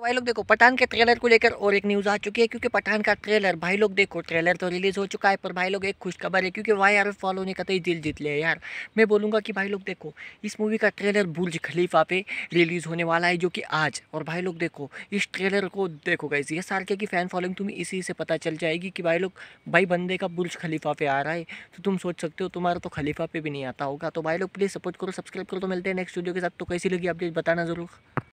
तो भाई लोग देखो पठान के ट्रेलर को लेकर और एक न्यूज़ आ चुकी है क्योंकि पठान का ट्रेलर भाई लोग देखो ट्रेलर तो रिलीज़ हो चुका है पर भाई लोग एक खुशखबर है क्योंकि वाई आर एफ फॉलो ने कतई दिल जीत लिया यार मैं बोलूँगा कि भाई लोग देखो इस मूवी का ट्रेलर बुर्ज खलीफा पे रिलीज़ होने वाला है जो कि आज और भाई लोग देखो इस ट्रेलर को देखो गई ये के की फ़ैन फॉलोइंग तुम्हें इसी से पता चल जाएगी कि भाई लोग भाई बंदे का बुर्ज खलीफा पे आ रहा है तो तुम सोच सकते हो तुम्हारा तो खलीफा पे भी नहीं आता होगा तो भाई लोग प्लीज़ सपोर्ट करो सब्सक्राइब करो तो मिलते हैं नेक्स्ट वीडियो के साथ तो कैसी लगी अपडेट बताना ज़रूर